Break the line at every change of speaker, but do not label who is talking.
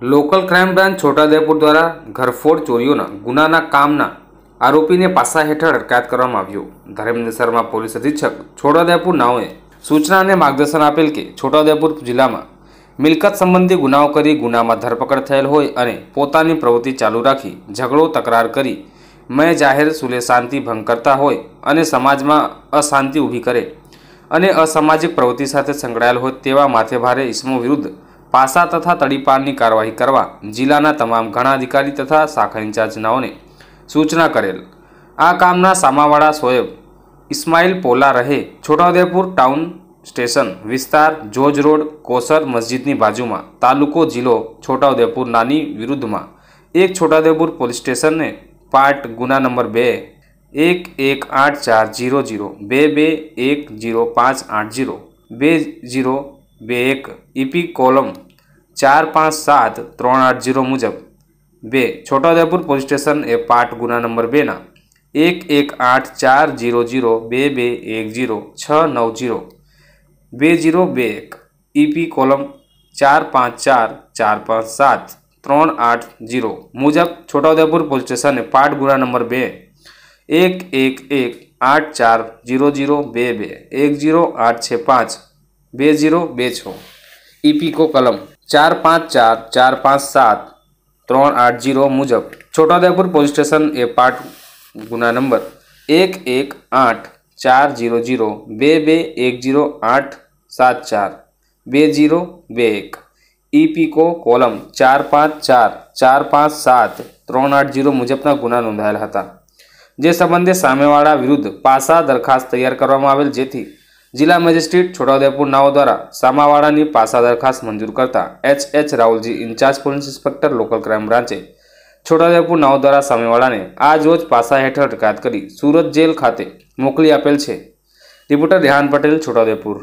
local crime branch Chhota Udepur દ્વારા ઘરફોડ ચોરીઓના ગુનાના કામના આરોપીને પાસા હેઠળ અટકાયત કરવામાં આવ્યો ધર્મેન્દ્ર શર્મા પોલીસ અધિક્ષક છોટાઉદેપુર નાઓએ સૂચના અને માર્ગદર્શન આપેલ કે છોટાઉદેપુર જિલ્લામાં મિલકત સંબંધી ગુનાઓ કરી ગુનામાં ધરપકડ થયેલ હોય અને પોતાની પ્રવૃત્તિ ચાલુ રાખી ઝઘડો તકરાર કરી મેં જાહેર સુલે શાંતિ ભંગ કરતા હોય અને સમાજમાં અશાંતિ ઊભી કરે અને અસામાજિક પ્રવૃત્તિ સાથે સંકળાયેલ હોય તેવા માથેભારે ઇસમો વિરુદ્ધ પાસા તથા તડીપારની કાર્યવાહી કરવા જિલ્લાના તમામ ઘણા અધિકારી તથા શાખા ઇન્ચાર્જનાઓને સૂચના કરેલ આ કામના સામાવાળા સોએબ ઇસ્માઇલ પોલા રહે છોટાઉદેપુર ટાઉન સ્ટેશન વિસ્તાર જોજ રોડ કોસર મસ્જિદની બાજુમાં તાલુકો જિલ્લો છોટાઉદેપુર નાની વિરુદ્ધમાં એક છોટાઉદેપુર પોલીસ સ્ટેશનને પાર્ટ ગુના નંબર બે એક એક આઠ ચાર જીરો જીરો બે બે એક જીરો પાંચ આઠ જીરો બે જીરો બે એક ઈપી e કોલમ ચાર પાંચ સાત ત્રણ આઠ જીરો મુજબ બે છોટા છોટાઉદેપુર પોલીસ સ્ટેશન એ પાઠ ગુના નંબર બેના એક એક આઠ ચાર જીરો જીરો બે બે એક જીરો છ નવ જીરો બે જીરો બે એક ઈપી e કોલમ ચાર પાંચ ચાર ચાર પાંચ સાત ત્રણ આઠ જીરો મુજબ છોટા છોટાઉદેપુર પોલીસ સ્ટેશને પાઠ ગુના નંબર બે એક એક એક આઠ ચાર ઝીરો જીરો બે બે એક જીરો આઠ છે પાંચ બે જીરો બે છ ઇપીકો કલમ ચાર પાંચ ચાર ચાર પાંચ સાત ત્રણ આઠ જીરો મુજબ છોટાઉદેપુર પોલીસ સ્ટેશન એ પાટ ગુના નંબર એક એક આઠ ચાર જીરો જીરો બે બે એક જીરો આઠ સાત ચાર બે જીરો બે એક ઇપીકો કોલમ ચાર પાંચ ચાર ચાર પાંચ સાત ત્રણ આઠ જીરો મુજબના ગુના નોંધાયેલા હતા જે સંબંધે સામેવાળા વિરુદ્ધ પાસા દરખાસ્ત તૈયાર કરવામાં આવેલ જેથી જિલ્લા મેજિસ્ટ્રેટ છોટાઉદેપુર નાઓ દ્વારા સામાવાડાની પાસા દરખાસ્ત મંજૂર કરતા H H Rahul ji in-charge police inspector local crime બ્રાન્ચે છોટાઉદેપુર નાઓ દ્વારા સામેવાળાને આજ રોજ પાસા હેઠળ અટકાયત કરી સુરત જેલ ખાતે મોકલી આપેલ છે રિપોર્ટર રેહાન પટેલ છોટાઉદેપુર